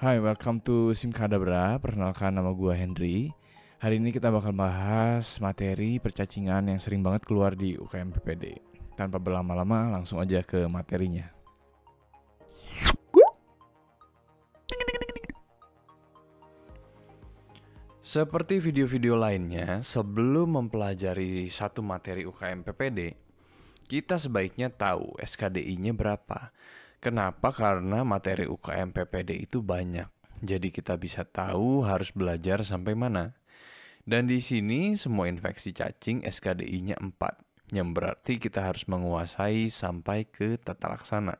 Hai, welcome to Simkadabra. Perkenalkan nama gue Henry. Hari ini kita bakal bahas materi percacingan yang sering banget keluar di UKM PPD. Tanpa berlama-lama, langsung aja ke materinya. Seperti video-video lainnya, sebelum mempelajari satu materi UKM PPD, kita sebaiknya tahu SKDI-nya berapa Kenapa? Karena materi UKM PPD itu banyak. Jadi kita bisa tahu harus belajar sampai mana. Dan di sini semua infeksi cacing SKDI-nya 4, yang berarti kita harus menguasai sampai ke tata laksana.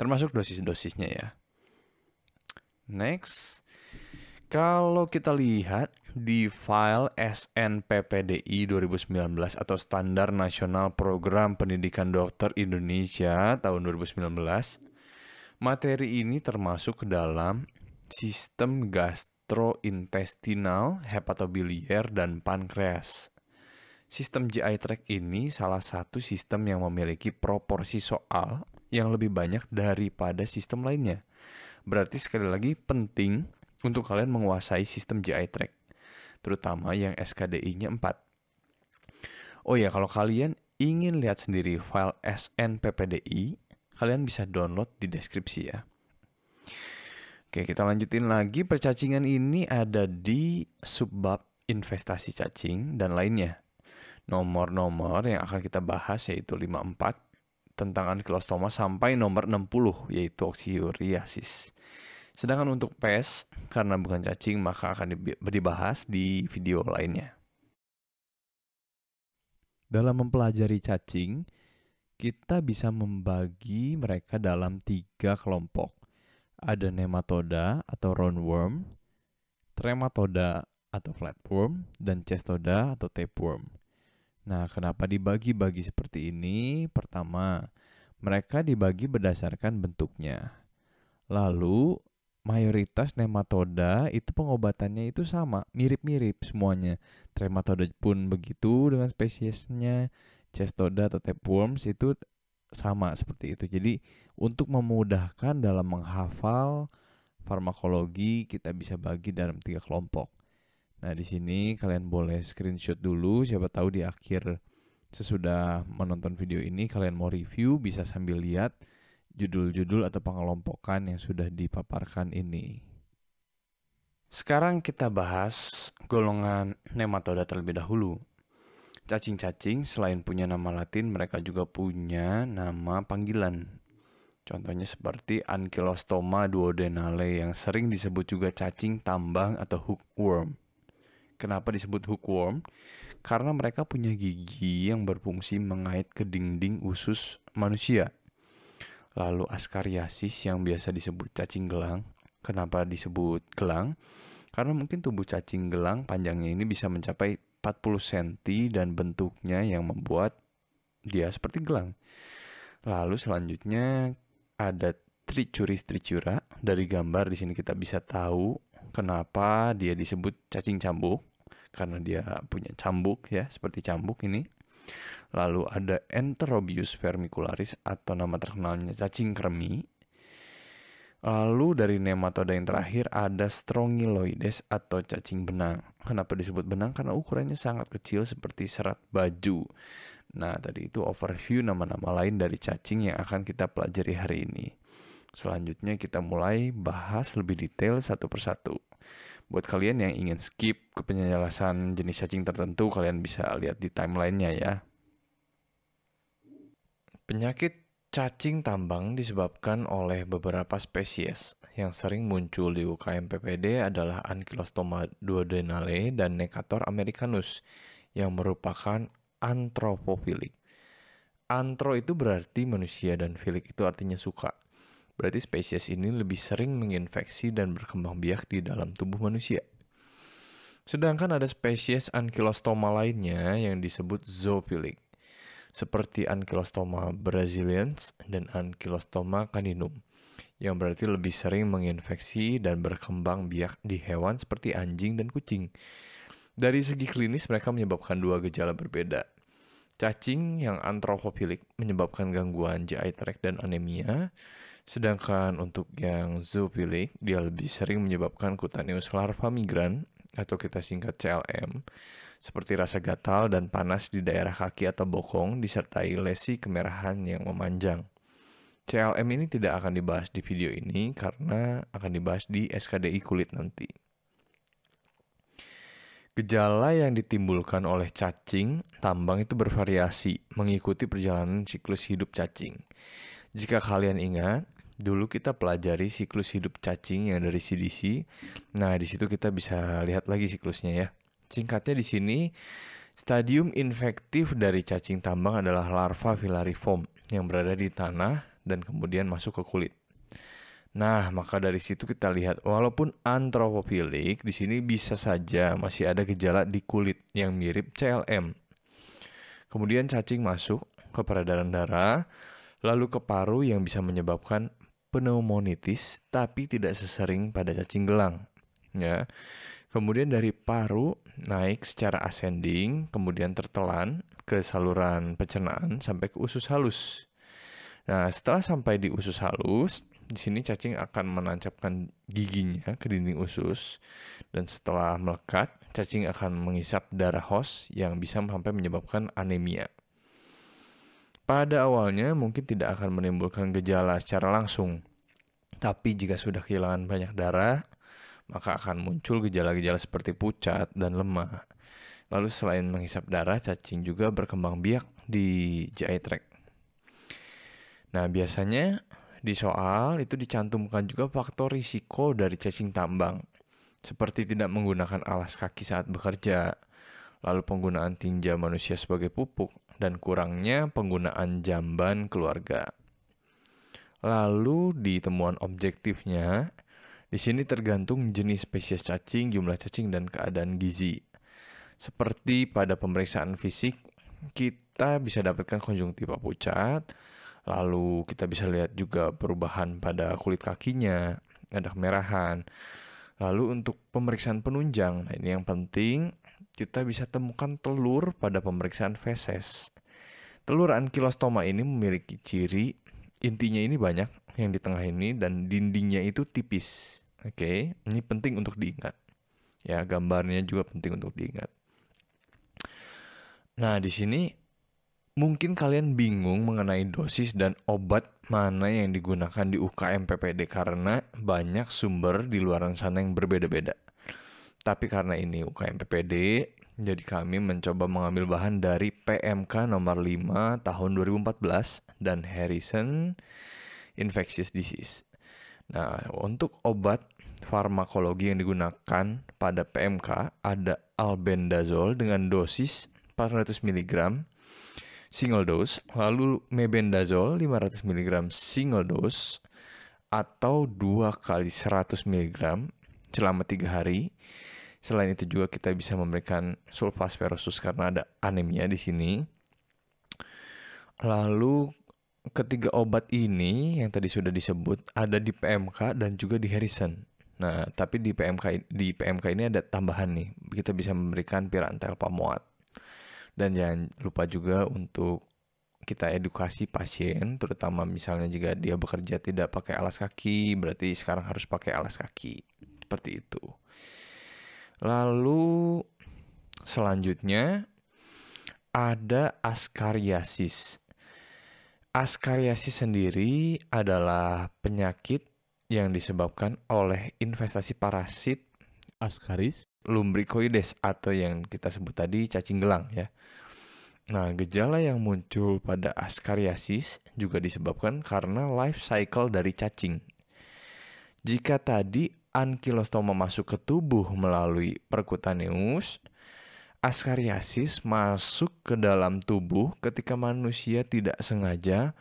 Termasuk dosis-dosisnya ya. Next. Kalau kita lihat di file SNPPDI 2019 atau Standar Nasional Program Pendidikan Dokter Indonesia tahun 2019, materi ini termasuk ke dalam sistem gastrointestinal, hepatobiliar, dan pankreas. Sistem GI track ini salah satu sistem yang memiliki proporsi soal yang lebih banyak daripada sistem lainnya. Berarti sekali lagi penting untuk kalian menguasai sistem GI Track, terutama yang SKDI-nya 4. Oh ya, kalau kalian ingin lihat sendiri file SNPPDI, kalian bisa download di deskripsi ya. Oke, kita lanjutin lagi. Percacingan ini ada di subbab investasi cacing dan lainnya. Nomor-nomor yang akan kita bahas yaitu 54 tentang ankylostoma sampai nomor 60 yaitu oksiuriasis. Sedangkan untuk PES, karena bukan cacing, maka akan dibahas di video lainnya. Dalam mempelajari cacing, kita bisa membagi mereka dalam tiga kelompok. Ada nematoda atau roundworm, trematoda atau flatworm, dan chestoda atau tapeworm. Nah, kenapa dibagi-bagi seperti ini? Pertama, mereka dibagi berdasarkan bentuknya. Lalu, mayoritas nematoda itu pengobatannya itu sama, mirip-mirip semuanya. Trematoda pun begitu dengan spesiesnya, chestoda atau tapeworms itu sama seperti itu. Jadi untuk memudahkan dalam menghafal farmakologi kita bisa bagi dalam tiga kelompok. Nah di sini kalian boleh screenshot dulu, siapa tahu di akhir sesudah menonton video ini kalian mau review bisa sambil lihat judul-judul atau pengelompokan yang sudah dipaparkan ini. Sekarang kita bahas golongan nematoda terlebih dahulu. Cacing-cacing selain punya nama latin, mereka juga punya nama panggilan. Contohnya seperti Ankylostoma duodenale yang sering disebut juga cacing tambang atau hookworm. Kenapa disebut hookworm? Karena mereka punya gigi yang berfungsi mengait ke dinding usus manusia lalu askariasis yang biasa disebut cacing gelang. Kenapa disebut gelang? Karena mungkin tubuh cacing gelang panjangnya ini bisa mencapai 40 cm dan bentuknya yang membuat dia seperti gelang. Lalu selanjutnya ada tricuris tricura. Dari gambar di sini kita bisa tahu kenapa dia disebut cacing cambuk karena dia punya cambuk ya, seperti cambuk ini. Lalu ada Enterobius vermicularis atau nama terkenalnya cacing kremi. Lalu dari nematoda yang terakhir ada Strongyloides atau cacing benang. Kenapa disebut benang? Karena ukurannya sangat kecil seperti serat baju. Nah, tadi itu overview nama-nama lain dari cacing yang akan kita pelajari hari ini. Selanjutnya kita mulai bahas lebih detail satu persatu. Buat kalian yang ingin skip ke penjelasan jenis cacing tertentu, kalian bisa lihat di timelinenya ya. Penyakit cacing tambang disebabkan oleh beberapa spesies. Yang sering muncul di UKM PPD adalah Ankylostoma duodenale dan Necator americanus yang merupakan antropofilik. Antro itu berarti manusia dan filik itu artinya suka. Berarti spesies ini lebih sering menginfeksi dan berkembang biak di dalam tubuh manusia. Sedangkan ada spesies ankylostoma lainnya yang disebut zoofilik seperti Ankylostoma brasiliens dan Ankylostoma caninum, yang berarti lebih sering menginfeksi dan berkembang biak di hewan seperti anjing dan kucing. Dari segi klinis, mereka menyebabkan dua gejala berbeda. Cacing yang antropofilik menyebabkan gangguan GI tract dan anemia, sedangkan untuk yang zoofilik, dia lebih sering menyebabkan cutaneous larva migran atau kita singkat CLM, seperti rasa gatal dan panas di daerah kaki atau bokong disertai lesi kemerahan yang memanjang. CLM ini tidak akan dibahas di video ini karena akan dibahas di SKDI kulit nanti. Gejala yang ditimbulkan oleh cacing tambang itu bervariasi mengikuti perjalanan siklus hidup cacing. Jika kalian ingat, dulu kita pelajari siklus hidup cacing yang dari CDC. Nah, di situ kita bisa lihat lagi siklusnya ya. Singkatnya di sini, stadium infektif dari cacing tambang adalah larva filariform yang berada di tanah dan kemudian masuk ke kulit. Nah, maka dari situ kita lihat, walaupun antropofilik, di sini bisa saja masih ada gejala di kulit yang mirip CLM. Kemudian cacing masuk ke peredaran darah, lalu ke paru yang bisa menyebabkan pneumonitis, tapi tidak sesering pada cacing gelang. Ya, Kemudian dari paru naik secara ascending, kemudian tertelan ke saluran pencernaan sampai ke usus halus. Nah, setelah sampai di usus halus, di sini cacing akan menancapkan giginya ke dinding usus dan setelah melekat, cacing akan mengisap darah host yang bisa sampai menyebabkan anemia. Pada awalnya mungkin tidak akan menimbulkan gejala secara langsung, tapi jika sudah kehilangan banyak darah, maka akan muncul gejala-gejala seperti pucat dan lemah. Lalu selain menghisap darah, cacing juga berkembang biak di GI tract. Nah, biasanya di soal itu dicantumkan juga faktor risiko dari cacing tambang, seperti tidak menggunakan alas kaki saat bekerja, lalu penggunaan tinja manusia sebagai pupuk, dan kurangnya penggunaan jamban keluarga. Lalu di temuan objektifnya, di sini tergantung jenis spesies cacing, jumlah cacing, dan keadaan gizi. Seperti pada pemeriksaan fisik, kita bisa dapatkan konjungtiva pucat, lalu kita bisa lihat juga perubahan pada kulit kakinya, ada kemerahan. Lalu untuk pemeriksaan penunjang, nah ini yang penting, kita bisa temukan telur pada pemeriksaan feses. Telur ankylostoma ini memiliki ciri intinya ini banyak yang di tengah ini dan dindingnya itu tipis. Oke, okay? ini penting untuk diingat. Ya, gambarnya juga penting untuk diingat. Nah, di sini mungkin kalian bingung mengenai dosis dan obat mana yang digunakan di UKM PPD karena banyak sumber di luar sana yang berbeda-beda. Tapi karena ini UKM PPD, jadi kami mencoba mengambil bahan dari PMK nomor 5 tahun 2014 dan Harrison Infectious Disease Nah, untuk obat farmakologi yang digunakan pada PMK ada albendazole dengan dosis 400 mg single dose, lalu mebendazole 500 mg single dose atau 2 kali 100 mg selama 3 hari. Selain itu juga kita bisa memberikan sulfasferosus karena ada anemia di sini. Lalu ketiga obat ini yang tadi sudah disebut ada di PMK dan juga di Harrison. Nah, tapi di PMK di PMK ini ada tambahan nih. Kita bisa memberikan pirantel pamuat. Dan jangan lupa juga untuk kita edukasi pasien, terutama misalnya jika dia bekerja tidak pakai alas kaki, berarti sekarang harus pakai alas kaki. Seperti itu. Lalu selanjutnya ada askariasis. Askariasis sendiri adalah penyakit yang disebabkan oleh investasi parasit Ascaris lumbricoides atau yang kita sebut tadi cacing gelang ya. Nah, gejala yang muncul pada askariasis juga disebabkan karena life cycle dari cacing. Jika tadi ankylostoma masuk ke tubuh melalui percutaneous, askariasis masuk ke dalam tubuh ketika manusia tidak sengaja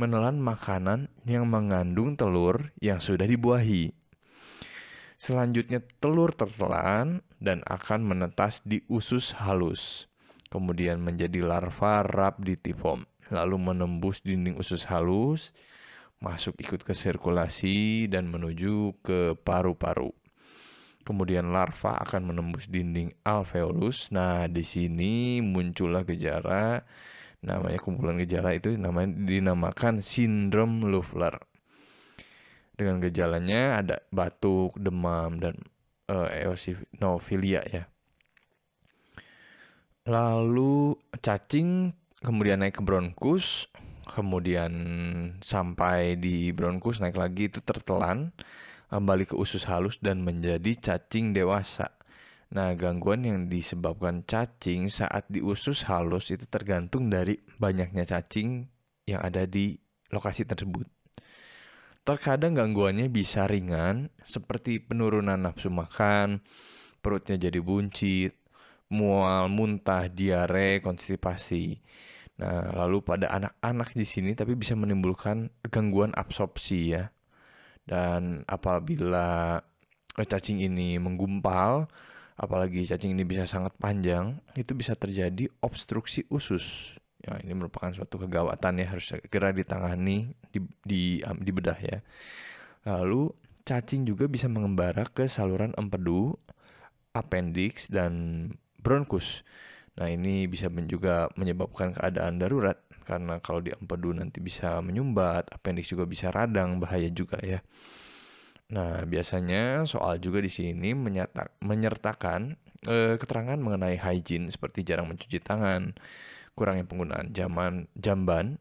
menelan makanan yang mengandung telur yang sudah dibuahi. Selanjutnya telur tertelan dan akan menetas di usus halus, kemudian menjadi larva rhabditiform, lalu menembus dinding usus halus, masuk ikut ke sirkulasi dan menuju ke paru-paru kemudian larva akan menembus dinding alveolus. Nah, di sini muncullah gejala namanya kumpulan gejala itu namanya dinamakan sindrom Loeffler. Dengan gejalanya ada batuk, demam dan uh, eosinophilia ya. Lalu cacing kemudian naik ke bronkus, kemudian sampai di bronkus naik lagi itu tertelan kembali ah, ke usus halus dan menjadi cacing dewasa. Nah, gangguan yang disebabkan cacing saat di usus halus itu tergantung dari banyaknya cacing yang ada di lokasi tersebut. Terkadang gangguannya bisa ringan, seperti penurunan nafsu makan, perutnya jadi buncit, mual, muntah, diare, konstipasi. Nah, lalu pada anak-anak di sini tapi bisa menimbulkan gangguan absorpsi ya, dan apabila eh, cacing ini menggumpal, apalagi cacing ini bisa sangat panjang, itu bisa terjadi obstruksi usus. Ya, ini merupakan suatu kegawatan ya harus segera ditangani di, di, di bedah ya. Lalu cacing juga bisa mengembara ke saluran empedu, appendix dan bronkus. Nah ini bisa juga menyebabkan keadaan darurat karena kalau diempedu nanti bisa menyumbat, appendix juga bisa radang, bahaya juga ya. Nah, biasanya soal juga di sini menyata, menyertakan e, keterangan mengenai hygiene seperti jarang mencuci tangan, kurangnya penggunaan jaman, jamban,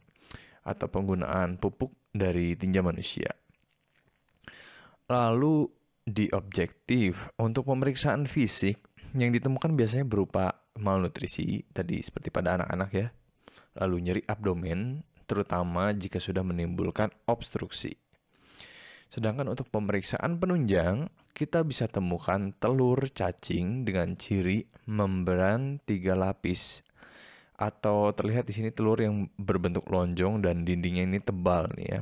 atau penggunaan pupuk dari tinja manusia. Lalu di objektif, untuk pemeriksaan fisik yang ditemukan biasanya berupa malnutrisi, tadi seperti pada anak-anak ya, lalu nyeri abdomen, terutama jika sudah menimbulkan obstruksi. Sedangkan untuk pemeriksaan penunjang, kita bisa temukan telur cacing dengan ciri membran tiga lapis. Atau terlihat di sini telur yang berbentuk lonjong dan dindingnya ini tebal nih ya.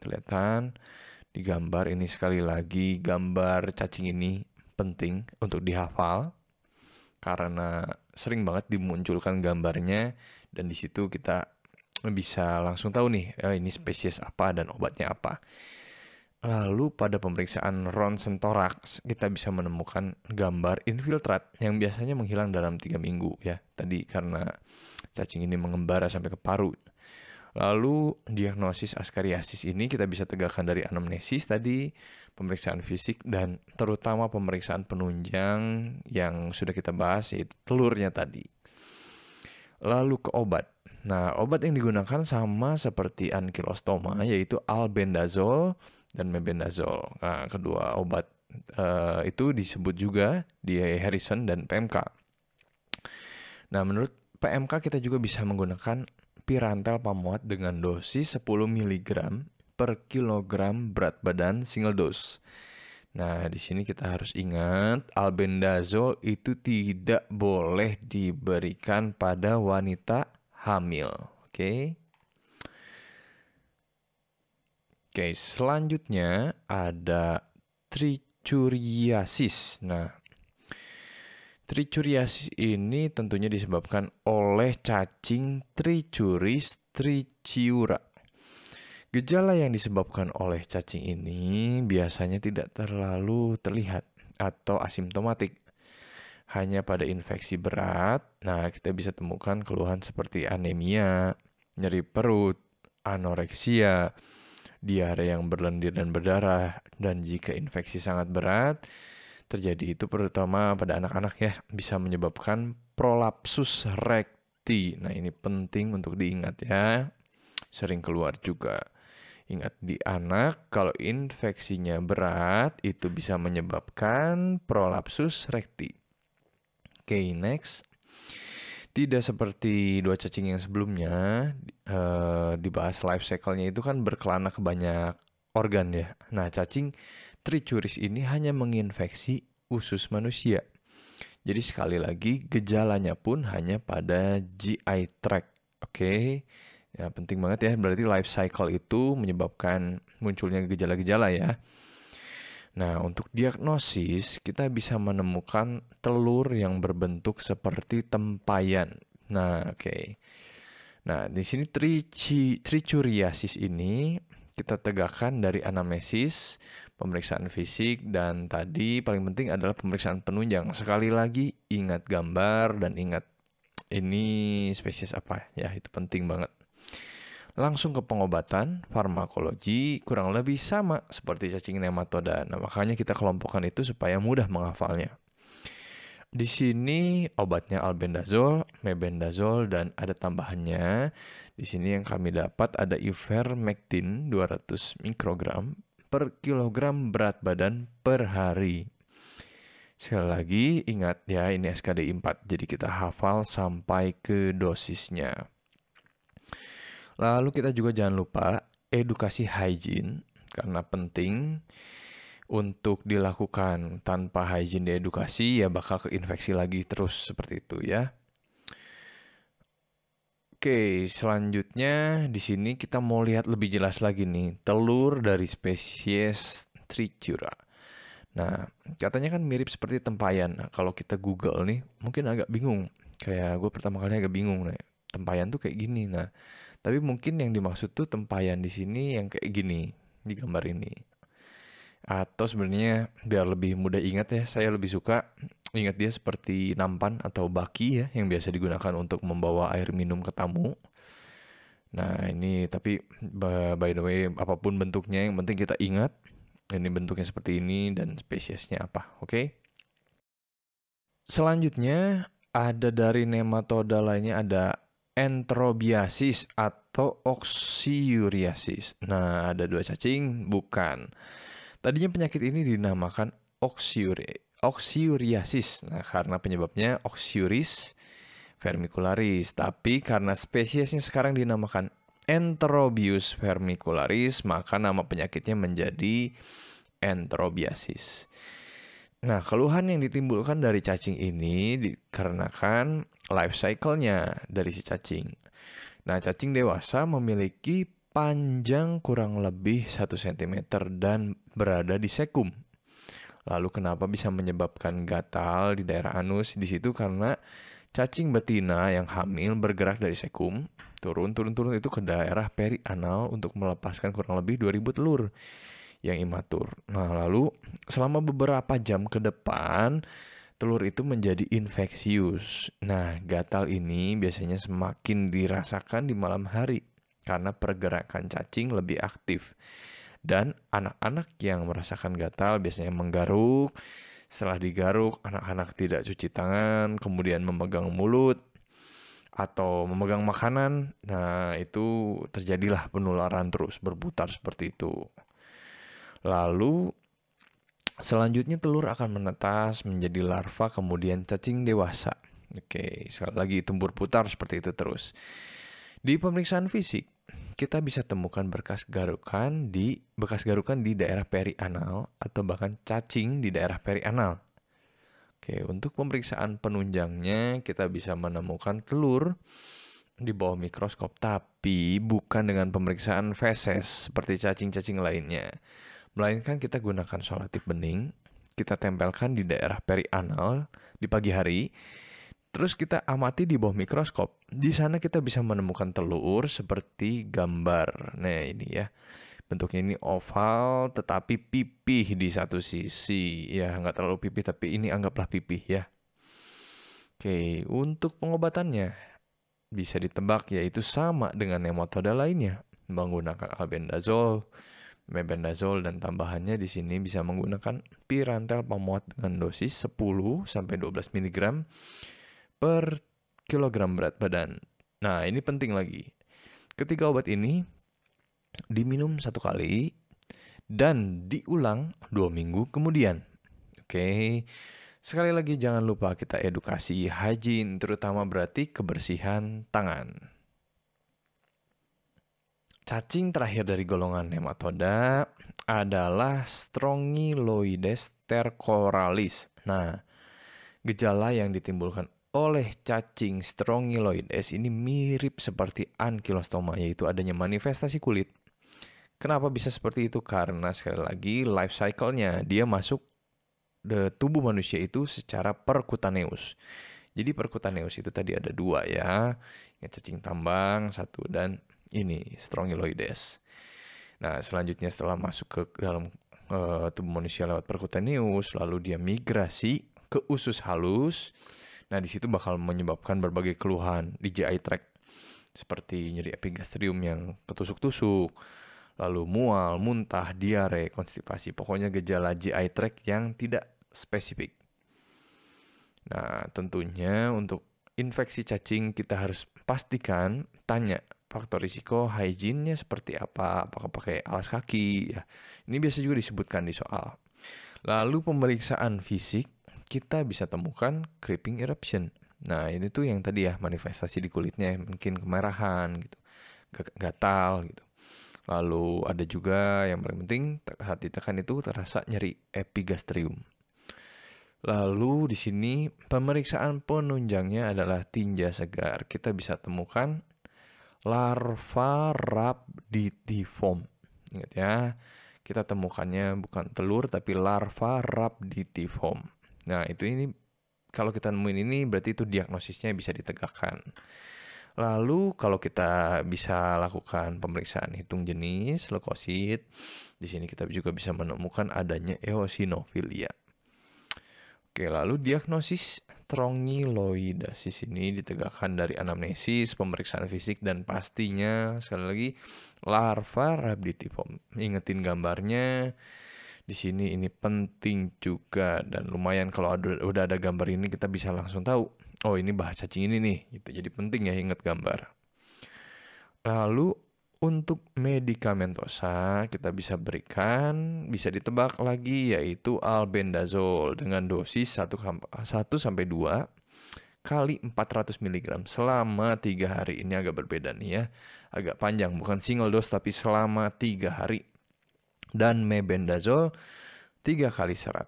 Kelihatan di gambar ini sekali lagi gambar cacing ini penting untuk dihafal karena sering banget dimunculkan gambarnya dan di situ kita bisa langsung tahu nih eh, ini spesies apa dan obatnya apa. Lalu pada pemeriksaan ronsen toraks kita bisa menemukan gambar infiltrat yang biasanya menghilang dalam tiga minggu ya. Tadi karena cacing ini mengembara sampai ke paru. Lalu diagnosis askariasis ini kita bisa tegakkan dari anamnesis tadi, pemeriksaan fisik dan terutama pemeriksaan penunjang yang sudah kita bahas yaitu telurnya tadi. Lalu ke obat. Nah, obat yang digunakan sama seperti ankylostoma yaitu albendazole dan mebendazole. Nah, kedua obat uh, itu disebut juga di Harrison dan PMK. Nah, menurut PMK kita juga bisa menggunakan pirantel pamuat dengan dosis 10 mg per kilogram berat badan single dose. Nah, di sini kita harus ingat albendazol itu tidak boleh diberikan pada wanita hamil. Oke. Okay? Oke, okay, selanjutnya ada trichuriasis. Nah, trichuriasis ini tentunya disebabkan oleh cacing Trichuris triciura Gejala yang disebabkan oleh cacing ini biasanya tidak terlalu terlihat atau asimptomatik. Hanya pada infeksi berat, nah kita bisa temukan keluhan seperti anemia, nyeri perut, anoreksia, diare yang berlendir dan berdarah, dan jika infeksi sangat berat, terjadi itu terutama pada anak-anak ya, bisa menyebabkan prolapsus recti. Nah ini penting untuk diingat ya, sering keluar juga. Ingat di anak kalau infeksinya berat itu bisa menyebabkan prolapsus rekti. Oke, okay, next. Tidak seperti dua cacing yang sebelumnya uh, dibahas life cycle-nya itu kan berkelana ke banyak organ ya. Nah, cacing trichuris ini hanya menginfeksi usus manusia. Jadi sekali lagi gejalanya pun hanya pada GI tract. Oke. Okay? Ya, penting banget ya. Berarti life cycle itu menyebabkan munculnya gejala-gejala ya. Nah, untuk diagnosis, kita bisa menemukan telur yang berbentuk seperti tempayan. Nah, oke. Okay. Nah, di sini trici, tricuriasis ini kita tegakkan dari anamnesis, pemeriksaan fisik, dan tadi paling penting adalah pemeriksaan penunjang. Sekali lagi, ingat gambar dan ingat ini spesies apa ya, itu penting banget langsung ke pengobatan, farmakologi, kurang lebih sama seperti cacing nematoda. Nah, makanya kita kelompokkan itu supaya mudah menghafalnya. Di sini obatnya albendazol, mebendazol dan ada tambahannya. Di sini yang kami dapat ada ivermectin 200 mikrogram per kilogram berat badan per hari. Sekali lagi, ingat ya ini skd 4, jadi kita hafal sampai ke dosisnya. Lalu kita juga jangan lupa edukasi hygiene karena penting untuk dilakukan tanpa hygiene di edukasi ya bakal keinfeksi lagi terus seperti itu ya. Oke, selanjutnya di sini kita mau lihat lebih jelas lagi nih telur dari spesies Trichura. Nah, katanya kan mirip seperti tempayan. Nah, kalau kita Google nih, mungkin agak bingung. Kayak gue pertama kali agak bingung nih. Tempayan tuh kayak gini. Nah, tapi mungkin yang dimaksud tuh tempayan di sini yang kayak gini di gambar ini. Atau sebenarnya biar lebih mudah ingat ya, saya lebih suka ingat dia seperti nampan atau baki ya yang biasa digunakan untuk membawa air minum ke tamu. Nah ini tapi by the way apapun bentuknya yang penting kita ingat ini bentuknya seperti ini dan spesiesnya apa, oke? Okay? Selanjutnya ada dari nematoda lainnya ada Entrobiasis atau oksiuriasis. Nah, ada dua cacing, bukan. Tadinya penyakit ini dinamakan oksiuri, oksiuriasis. Nah, karena penyebabnya oksiuris vermicularis, tapi karena spesiesnya sekarang dinamakan Enterobius vermicularis, maka nama penyakitnya menjadi Entrobiasis. Nah, keluhan yang ditimbulkan dari cacing ini dikarenakan life cycle-nya dari si cacing. Nah, cacing dewasa memiliki panjang kurang lebih 1 cm dan berada di sekum. Lalu kenapa bisa menyebabkan gatal di daerah anus? Di situ karena cacing betina yang hamil bergerak dari sekum turun turun turun itu ke daerah perianal untuk melepaskan kurang lebih 2000 telur yang imatur. Nah, lalu selama beberapa jam ke depan, telur itu menjadi infeksius. Nah, gatal ini biasanya semakin dirasakan di malam hari karena pergerakan cacing lebih aktif. Dan anak-anak yang merasakan gatal biasanya menggaruk. Setelah digaruk, anak-anak tidak cuci tangan, kemudian memegang mulut, atau memegang makanan, nah itu terjadilah penularan terus berputar seperti itu. Lalu selanjutnya telur akan menetas menjadi larva kemudian cacing dewasa. Oke, sekali lagi tumbur putar seperti itu terus. Di pemeriksaan fisik, kita bisa temukan bekas garukan di bekas garukan di daerah perianal atau bahkan cacing di daerah perianal. Oke, untuk pemeriksaan penunjangnya kita bisa menemukan telur di bawah mikroskop tapi bukan dengan pemeriksaan feses seperti cacing-cacing lainnya. Melainkan kita gunakan solatip bening, kita tempelkan di daerah perianal di pagi hari, terus kita amati di bawah mikroskop. Di sana kita bisa menemukan telur seperti gambar. Nah ini ya, bentuknya ini oval tetapi pipih di satu sisi. Ya nggak terlalu pipih tapi ini anggaplah pipih ya. Oke, untuk pengobatannya bisa ditebak yaitu sama dengan nematoda lainnya menggunakan albendazole, Mebendazole dan tambahannya di sini bisa menggunakan pirantel pemuat dengan dosis 10 sampai 12 mg per kilogram berat badan. Nah, ini penting lagi. Ketiga obat ini diminum satu kali dan diulang dua minggu kemudian. Oke, sekali lagi jangan lupa kita edukasi hajin, terutama berarti kebersihan tangan. Cacing terakhir dari golongan nematoda adalah Strongyloides tercoralis. Nah, gejala yang ditimbulkan oleh cacing Strongyloides ini mirip seperti ankylostoma, yaitu adanya manifestasi kulit. Kenapa bisa seperti itu? Karena sekali lagi life cycle-nya dia masuk the tubuh manusia itu secara perkutaneus. Jadi perkutaneus itu tadi ada dua ya, yang cacing tambang satu dan ini strongyloides. Nah, selanjutnya setelah masuk ke dalam uh, tubuh manusia lewat percutaneous, lalu dia migrasi ke usus halus. Nah, di situ bakal menyebabkan berbagai keluhan di GI tract seperti nyeri epigastrium yang ketusuk-tusuk, lalu mual, muntah, diare, konstipasi, pokoknya gejala GI tract yang tidak spesifik. Nah, tentunya untuk infeksi cacing kita harus pastikan tanya faktor risiko hygiene-nya seperti apa, apakah pakai alas kaki ya. Ini biasa juga disebutkan di soal. Lalu pemeriksaan fisik kita bisa temukan creeping eruption. Nah, ini tuh yang tadi ya manifestasi di kulitnya mungkin kemerahan gitu, gatal gitu. Lalu ada juga yang paling penting saat ditekan itu terasa nyeri epigastrium. Lalu di sini pemeriksaan penunjangnya adalah tinja segar. Kita bisa temukan larva rabditiform. Ingat ya, kita temukannya bukan telur tapi larva rabditiform. Nah, itu ini kalau kita nemuin ini berarti itu diagnosisnya bisa ditegakkan. Lalu kalau kita bisa lakukan pemeriksaan hitung jenis leukosit, di sini kita juga bisa menemukan adanya eosinofilia. Oke, lalu diagnosis strongyloidosis nah, ini ditegakkan dari anamnesis, pemeriksaan fisik, dan pastinya sekali lagi larva rhabditiform. Ingetin gambarnya di sini ini penting juga dan lumayan kalau ada, udah ada gambar ini kita bisa langsung tahu oh ini bahasa cacing ini nih gitu jadi penting ya inget gambar lalu untuk medikamentosa kita bisa berikan, bisa ditebak lagi yaitu albendazol dengan dosis 1 sampai 2 kali 400 mg selama 3 hari. Ini agak berbeda nih ya. Agak panjang, bukan single dose tapi selama 3 hari. Dan mebendazol 3 kali 100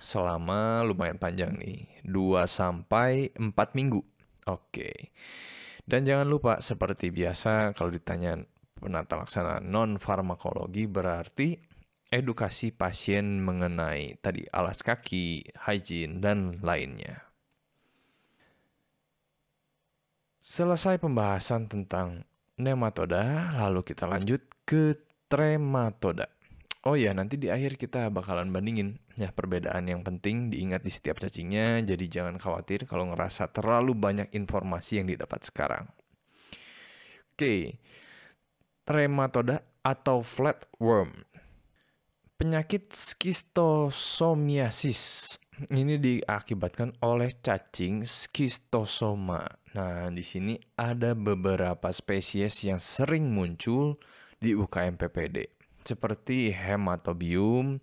selama lumayan panjang nih. 2 sampai 4 minggu. Oke. Dan jangan lupa seperti biasa kalau ditanya penata laksana non farmakologi berarti edukasi pasien mengenai tadi alas kaki, hygiene dan lainnya. Selesai pembahasan tentang nematoda, lalu kita lanjut ke trematoda. Oh ya, nanti di akhir kita bakalan bandingin ya perbedaan yang penting diingat di setiap cacingnya. Jadi jangan khawatir kalau ngerasa terlalu banyak informasi yang didapat sekarang. Oke, rematoda atau flatworm. Penyakit skistosomiasis ini diakibatkan oleh cacing skistosoma. Nah, di sini ada beberapa spesies yang sering muncul di UKM PPD seperti hematobium,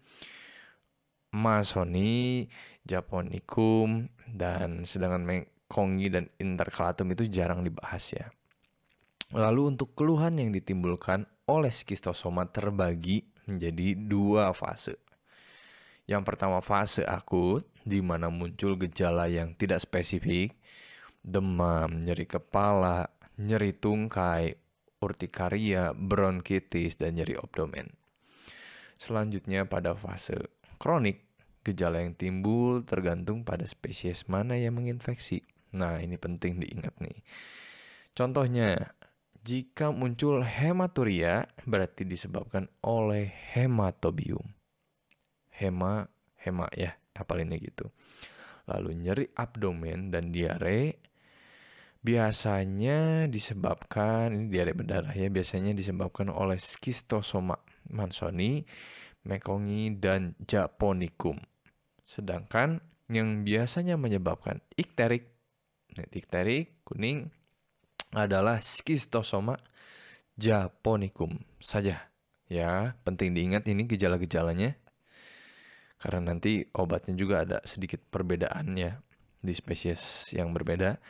masoni, japonicum, dan sedangkan mengkongi dan interkalatum itu jarang dibahas ya. Lalu untuk keluhan yang ditimbulkan oleh skistosoma terbagi menjadi dua fase. Yang pertama fase akut, di mana muncul gejala yang tidak spesifik, demam, nyeri kepala, nyeri tungkai, urtikaria, bronkitis, dan nyeri abdomen. Selanjutnya pada fase kronik, gejala yang timbul tergantung pada spesies mana yang menginfeksi. Nah ini penting diingat nih. Contohnya, jika muncul hematuria, berarti disebabkan oleh hematobium. Hema, hema ya, ini gitu. Lalu nyeri abdomen dan diare biasanya disebabkan ini diare berdarah ya biasanya disebabkan oleh skistosoma mansoni, mekongi dan japonicum. Sedangkan yang biasanya menyebabkan ikterik, ikterik kuning adalah skistosoma japonicum saja. Ya, penting diingat ini gejala-gejalanya. Karena nanti obatnya juga ada sedikit perbedaan ya di spesies yang berbeda.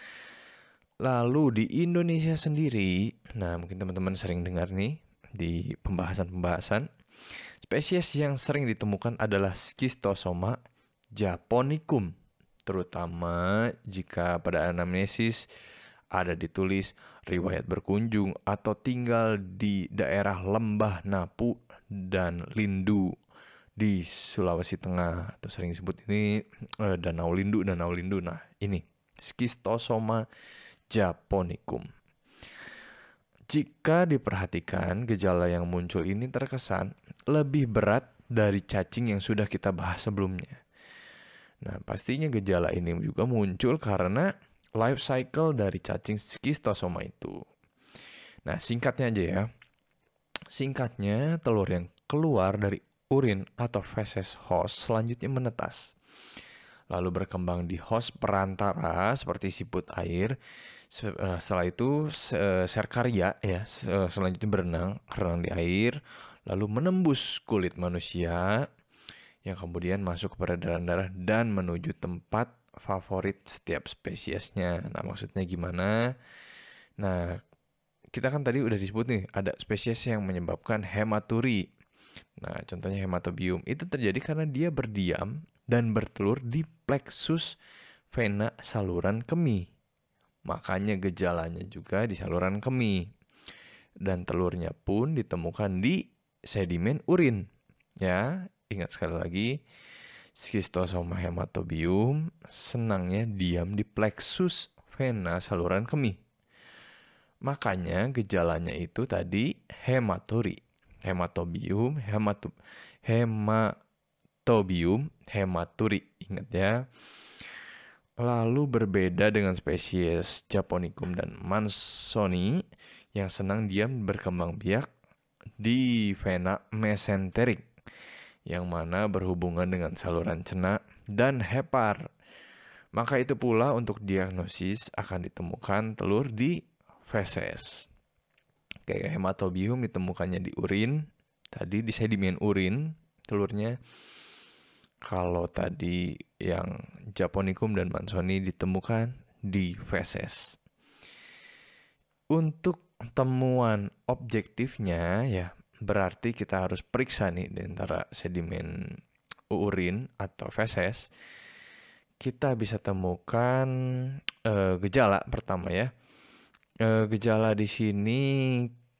Lalu di Indonesia sendiri, nah mungkin teman-teman sering dengar nih di pembahasan-pembahasan, spesies yang sering ditemukan adalah skistosoma japonicum, terutama jika pada anamnesis ada ditulis riwayat berkunjung atau tinggal di daerah lembah Napu dan Lindu di Sulawesi Tengah atau sering disebut ini eh, Danau Lindu Danau Lindu nah ini skistosoma japonicum jika diperhatikan, gejala yang muncul ini terkesan lebih berat dari cacing yang sudah kita bahas sebelumnya. Nah, pastinya gejala ini juga muncul karena life cycle dari cacing skistosoma itu. Nah, singkatnya aja ya. Singkatnya, telur yang keluar dari urin atau feces host selanjutnya menetas. Lalu berkembang di host perantara seperti siput air. Eh, setelah itu serkaria ya, selanjutnya berenang, renang di air, lalu menembus kulit manusia yang kemudian masuk ke peredaran darah dan menuju tempat favorit setiap spesiesnya. Nah, maksudnya gimana? Nah, kita kan tadi udah disebut nih, ada spesies yang menyebabkan hematuri. Nah, contohnya hematobium. Itu terjadi karena dia berdiam dan bertelur di plexus vena saluran kemih. Makanya gejalanya juga di saluran kemih. Dan telurnya pun ditemukan di sedimen urin. Ya, ingat sekali lagi, Skistosoma hematobium senangnya diam di plexus vena saluran kemih. Makanya gejalanya itu tadi hematuri, hematobium, hematu, hematobium, hematuri. Ingat ya. Lalu berbeda dengan spesies Japonicum dan Mansoni yang senang diam berkembang biak di vena mesenterik yang mana berhubungan dengan saluran cerna dan hepar. Maka itu pula untuk diagnosis akan ditemukan telur di feses. Kayak hematobium ditemukannya di urin, tadi di sedimen urin telurnya. Kalau tadi yang japonicum dan mansoni ditemukan di feses. Untuk temuan objektifnya ya berarti kita harus periksa nih di antara sedimen urin atau feses kita bisa temukan e, gejala pertama ya e, gejala di sini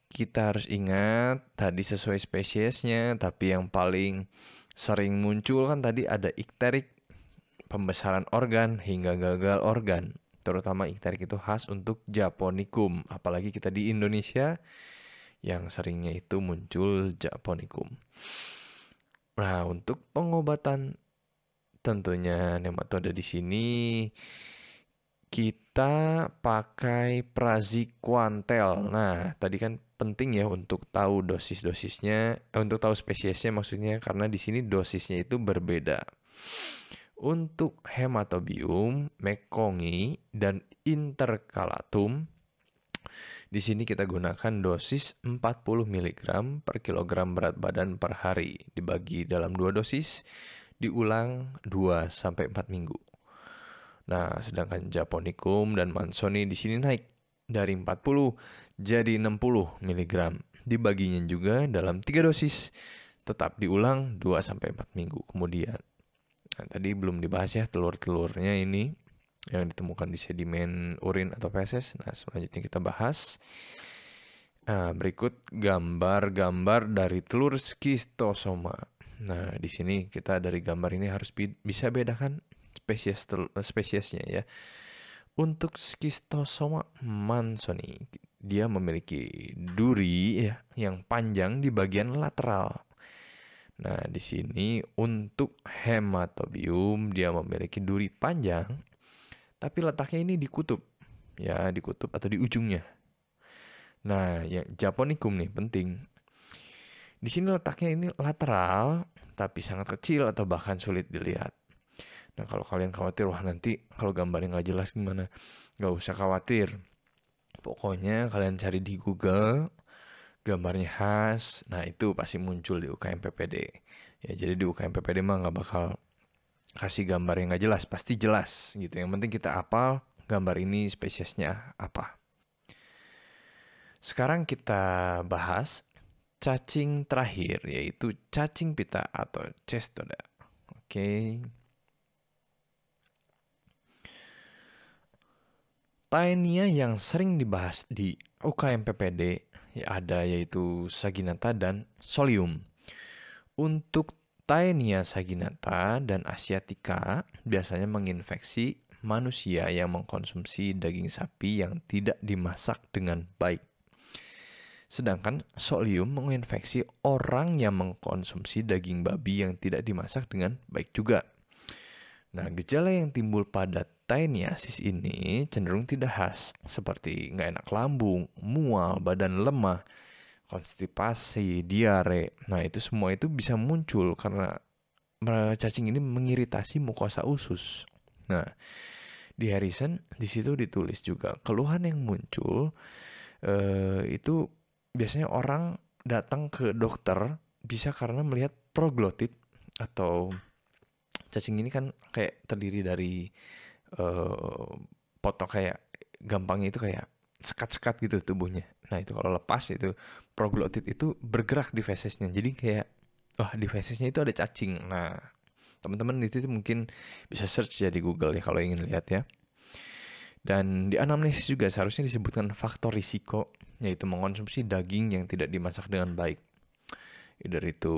kita harus ingat tadi sesuai spesiesnya tapi yang paling sering muncul kan tadi ada ikterik pembesaran organ hingga gagal organ terutama ikterik itu khas untuk japonicum apalagi kita di Indonesia yang seringnya itu muncul japonikum. Nah, untuk pengobatan tentunya nematoda di sini kita pakai praziquantel. Nah, tadi kan penting ya untuk tahu dosis-dosisnya, eh, untuk tahu spesiesnya maksudnya karena di sini dosisnya itu berbeda. Untuk hematobium, mekongi, dan interkalatum, di sini kita gunakan dosis 40 mg per kilogram berat badan per hari dibagi dalam dua dosis diulang 2 sampai 4 minggu. Nah, sedangkan japonicum dan mansoni di sini naik dari 40 jadi 60 mg. Dibaginya juga dalam tiga dosis tetap diulang 2 sampai 4 minggu kemudian. Nah, tadi belum dibahas ya telur-telurnya ini yang ditemukan di sedimen urin atau feses. Nah, selanjutnya kita bahas. Nah, berikut gambar-gambar dari telur skistosoma. Nah, di sini kita dari gambar ini harus bisa bedakan spesies spesiesnya ya. Untuk skistosoma mansoni, dia memiliki duri ya yang panjang di bagian lateral. Nah, di sini untuk hematobium dia memiliki duri panjang tapi letaknya ini di kutub, ya di kutub atau di ujungnya. Nah, ya Japonikum nih penting. Di sini letaknya ini lateral, tapi sangat kecil atau bahkan sulit dilihat. Nah kalau kalian khawatir, wah nanti kalau gambarnya nggak jelas gimana, nggak usah khawatir. Pokoknya kalian cari di Google, gambarnya khas, nah itu pasti muncul di UKM PPD. Ya jadi di UKM PPD mah nggak bakal kasih gambar yang gak jelas, pasti jelas gitu. Yang penting kita apal gambar ini spesiesnya apa. Sekarang kita bahas cacing terakhir yaitu cacing pita atau cestoda. Oke. Okay. Taenia yang sering dibahas di UKM PPD ya ada yaitu Saginata dan Solium. Untuk Taenia saginata dan asiatica biasanya menginfeksi manusia yang mengkonsumsi daging sapi yang tidak dimasak dengan baik. Sedangkan solium menginfeksi orang yang mengkonsumsi daging babi yang tidak dimasak dengan baik juga. Nah, gejala yang timbul pada taeniasis ini cenderung tidak khas, seperti nggak enak lambung, mual, badan lemah, konstipasi, diare. Nah, itu semua itu bisa muncul karena cacing ini mengiritasi mukosa usus. Nah, di Harrison di situ ditulis juga keluhan yang muncul eh, itu biasanya orang datang ke dokter bisa karena melihat proglotit atau cacing ini kan kayak terdiri dari eh, potong kayak gampangnya itu kayak sekat-sekat gitu tubuhnya. Nah itu kalau lepas itu proglotid itu bergerak di devicesnya jadi kayak wah di devicesnya itu ada cacing nah teman-teman itu, situ mungkin bisa search ya di Google ya kalau ingin lihat ya dan di anamnesis juga seharusnya disebutkan faktor risiko yaitu mengonsumsi daging yang tidak dimasak dengan baik either itu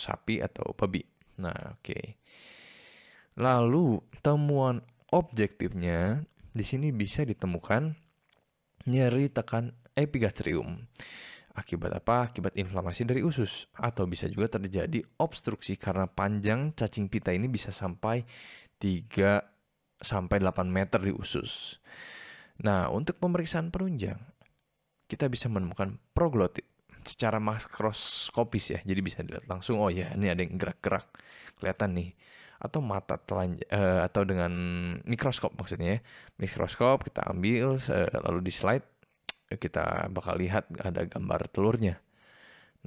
sapi atau babi nah oke okay. lalu temuan objektifnya di sini bisa ditemukan nyeri tekan epigastrium Akibat apa? Akibat inflamasi dari usus. Atau bisa juga terjadi obstruksi karena panjang cacing pita ini bisa sampai 3 sampai 8 meter di usus. Nah, untuk pemeriksaan penunjang, kita bisa menemukan proglotit secara makroskopis ya. Jadi bisa dilihat langsung, oh ya ini ada yang gerak-gerak. Kelihatan nih atau mata telanjang eh, atau dengan mikroskop maksudnya ya. Mikroskop kita ambil eh, lalu di slide Ya, kita bakal lihat ada gambar telurnya.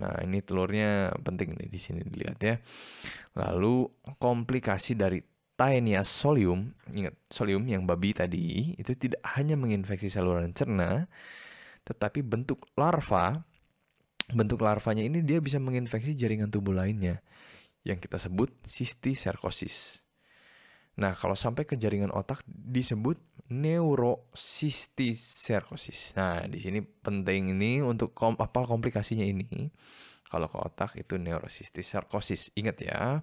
Nah, ini telurnya penting nih di sini dilihat ya. Lalu komplikasi dari Taenia solium, ingat solium yang babi tadi itu tidak hanya menginfeksi saluran cerna, tetapi bentuk larva, bentuk larvanya ini dia bisa menginfeksi jaringan tubuh lainnya yang kita sebut sistiserkosis. Nah, kalau sampai ke jaringan otak disebut neurocysticercosis Nah, di sini penting ini untuk kom apa komplikasinya ini. Kalau ke otak itu neurocysticercosis Ingat ya.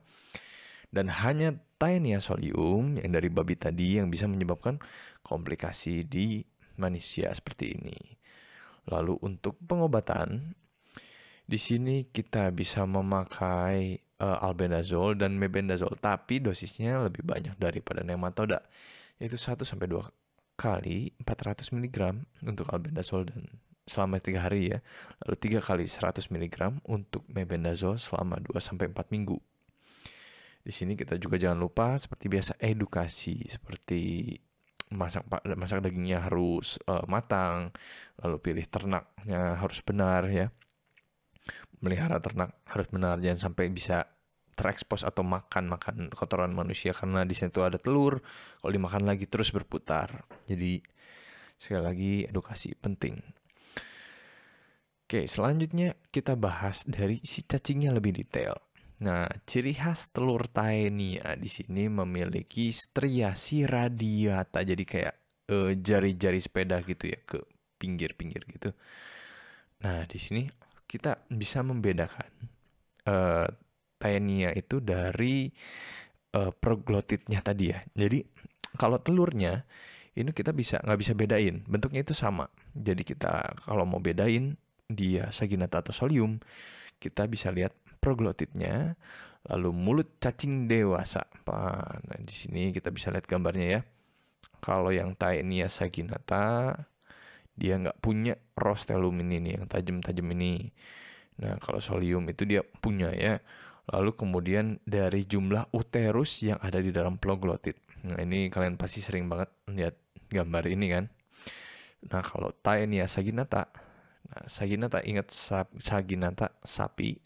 Dan hanya Taenia solium yang dari babi tadi yang bisa menyebabkan komplikasi di manusia seperti ini. Lalu untuk pengobatan, di sini kita bisa memakai uh, albendazole dan mebendazole, tapi dosisnya lebih banyak daripada nematoda, yaitu 1 sampai 2 kali 400 mg untuk albendazole dan selama 3 hari ya. Lalu 3 kali 100 mg untuk mebendazole selama 2 sampai 4 minggu. Di sini kita juga jangan lupa seperti biasa edukasi seperti masak masak dagingnya harus uh, matang, lalu pilih ternaknya harus benar ya melihara ternak harus benar jangan sampai bisa terekspos atau makan makan kotoran manusia karena di situ ada telur kalau dimakan lagi terus berputar jadi sekali lagi edukasi penting oke selanjutnya kita bahas dari si cacingnya lebih detail nah ciri khas telur taenia di sini memiliki striasi radiata jadi kayak eh, jari-jari uh, sepeda gitu ya ke pinggir-pinggir gitu nah di sini kita bisa membedakan uh, eh, tainia itu dari uh, proglotitnya tadi ya. Jadi kalau telurnya ini kita bisa nggak bisa bedain bentuknya itu sama. Jadi kita kalau mau bedain dia saginata atau solium kita bisa lihat proglotitnya lalu mulut cacing dewasa. Nah, di sini kita bisa lihat gambarnya ya. Kalau yang tainia saginata dia nggak punya rostellum ini nih yang tajam-tajam ini nah kalau solium itu dia punya ya lalu kemudian dari jumlah uterus yang ada di dalam ploglotid. nah ini kalian pasti sering banget lihat gambar ini kan nah kalau taenia saginata nah saginata ingat sap, saginata sapi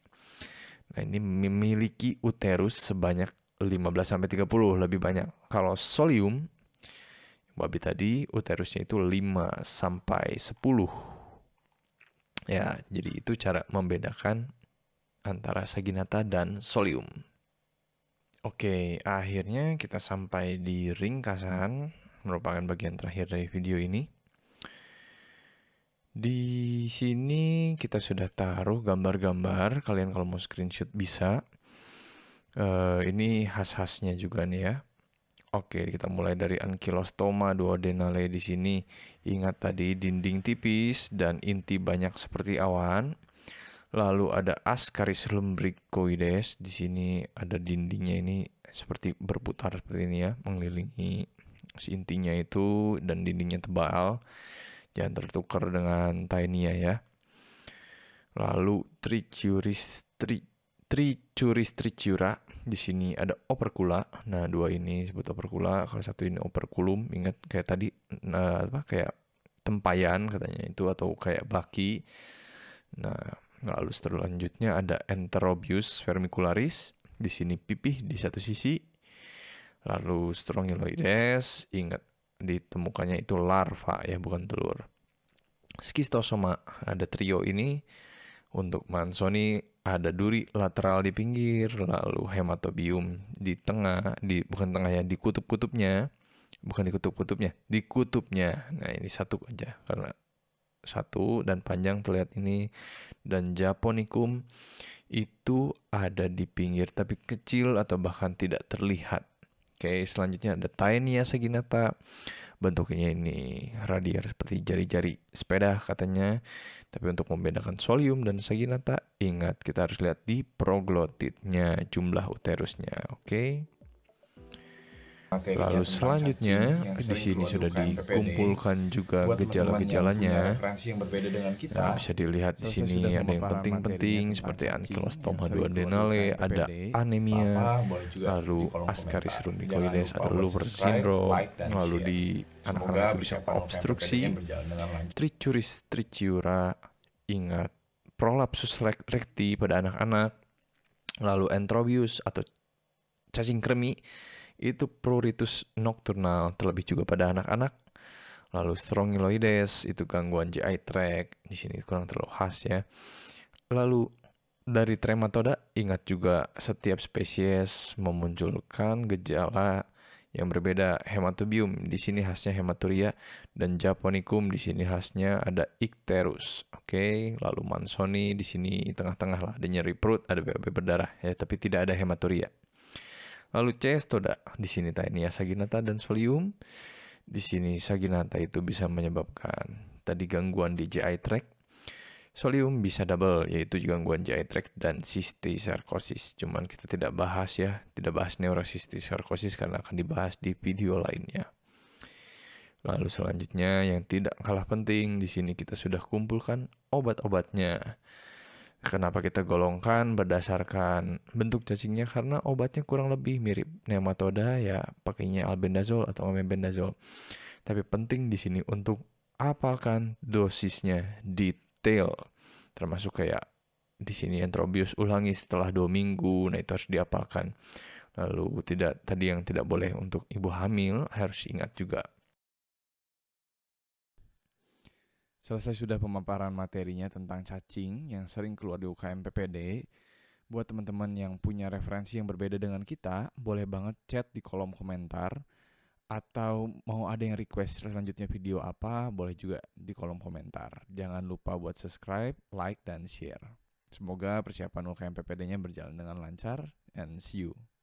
nah ini memiliki uterus sebanyak 15 sampai 30 lebih banyak kalau solium babi tadi uterusnya itu 5 sampai 10. Ya, jadi itu cara membedakan antara saginata dan solium. Oke, akhirnya kita sampai di ringkasan, merupakan bagian terakhir dari video ini. Di sini kita sudah taruh gambar-gambar, kalian kalau mau screenshot bisa. Uh, ini khas-khasnya juga nih ya. Oke, kita mulai dari ankylostoma duodenale di sini. Ingat tadi dinding tipis dan inti banyak seperti awan. Lalu ada ascaris lumbricoides. Di sini ada dindingnya ini seperti berputar seperti ini ya, mengelilingi si intinya itu dan dindingnya tebal. Jangan tertukar dengan tainia ya. Lalu trichuris tri, trichuris trichura di sini ada opercula. Nah, dua ini sebut opercula, kalau satu ini operculum. Ingat kayak tadi nah, apa kayak tempayan katanya itu atau kayak baki. Nah, lalu selanjutnya ada Enterobius vermicularis. Di sini pipih di satu sisi. Lalu strongyloides, ingat ditemukannya itu larva ya bukan telur. Skistosoma ada trio ini untuk Mansoni ada duri lateral di pinggir, lalu hematobium di tengah, di bukan tengah ya, di kutub-kutubnya. Bukan di kutub-kutubnya, di kutubnya. Nah, ini satu aja karena satu dan panjang terlihat ini dan japonicum itu ada di pinggir tapi kecil atau bahkan tidak terlihat. Oke, selanjutnya ada Tainia saginata. Bentuknya ini radial seperti jari-jari sepeda katanya. Tapi untuk membedakan solium dan saginata, ingat kita harus lihat di proglotidnya jumlah uterusnya. Oke. Okay? Lalu selanjutnya di sini sudah dikumpulkan juga gejala-gejalanya. Nah, bisa dilihat di sini ada yang penting-penting seperti ankylostoma duodenale, ada anemia, lalu ascaris rumikoides, ada Louvre syndrome, lalu di anak-anak itu bisa obstruksi, trichuris trichiura, ingat prolapsus recti pada anak-anak, lalu entrobius atau cacing kremi, itu pruritus nocturnal terlebih juga pada anak-anak. Lalu strongyloides itu gangguan GI tract, di sini kurang terlalu khas ya. Lalu dari trematoda ingat juga setiap spesies memunculkan gejala yang berbeda hematobium di sini khasnya hematuria dan japonicum di sini khasnya ada icterus oke okay? lalu mansoni di sini tengah-tengah lah ada nyeri perut ada BAB berdarah ya tapi tidak ada hematuria Lalu cestoda di sini ini ya, saginata dan solium. Di sini saginata itu bisa menyebabkan tadi gangguan di GI tract. Solium bisa double yaitu gangguan GI tract dan sarkosis. Cuman kita tidak bahas ya, tidak bahas sarkosis karena akan dibahas di video lainnya. Lalu selanjutnya yang tidak kalah penting di sini kita sudah kumpulkan obat-obatnya. Kenapa kita golongkan berdasarkan bentuk cacingnya? Karena obatnya kurang lebih mirip nematoda ya pakainya albendazol atau omeprazole. Tapi penting di sini untuk apalkan dosisnya detail. Termasuk kayak di sini entrobius ulangi setelah dua minggu, nah itu harus diapalkan. Lalu tidak tadi yang tidak boleh untuk ibu hamil harus ingat juga Selesai sudah pemaparan materinya tentang cacing yang sering keluar di UKM PPD. Buat teman-teman yang punya referensi yang berbeda dengan kita, boleh banget chat di kolom komentar. Atau mau ada yang request selanjutnya video apa, boleh juga di kolom komentar. Jangan lupa buat subscribe, like, dan share. Semoga persiapan UKM PPD-nya berjalan dengan lancar, and see you.